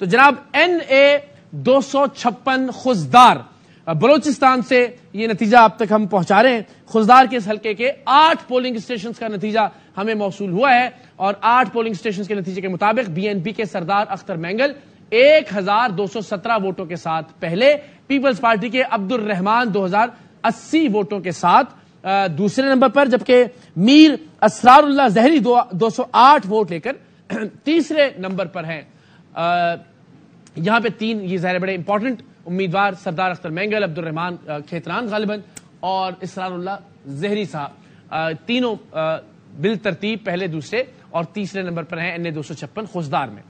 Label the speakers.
Speaker 1: तो जनाब N A दो सौ छप्पन खुशदार बलोचिस्तान से ये नतीजा अब तक हम पहुंचा रहे हैं खुशदार के इस हल्के के आठ पोलिंग स्टेशन का नतीजा हमें मौसू हुआ है और आठ पोलिंग स्टेशन के नतीजे के मुताबिक बीएनपी के सरदार अख्तर मैंगल एक हजार दो सौ सत्रह वोटों के साथ पहले पीपल्स पार्टी के अब्दुल रहमान दो हजार अस्सी वोटों के साथ दूसरे नंबर पर जबकि मीर असरारुल्ला जहरी दो, आठ वोट लेकर तीसरे नंबर पर हैं यहां पे तीन ये जहर बड़े इंपॉर्टेंट उम्मीदवार सरदार अख्तर मैंगल अब्दुलरहमान खेतरान गालिबन और इसरारुल्ला जहरी साहब तीनों बिल तरतीब पहले दूसरे और तीसरे नंबर पर हैं एन ए दो सौ छप्पन खुशदार में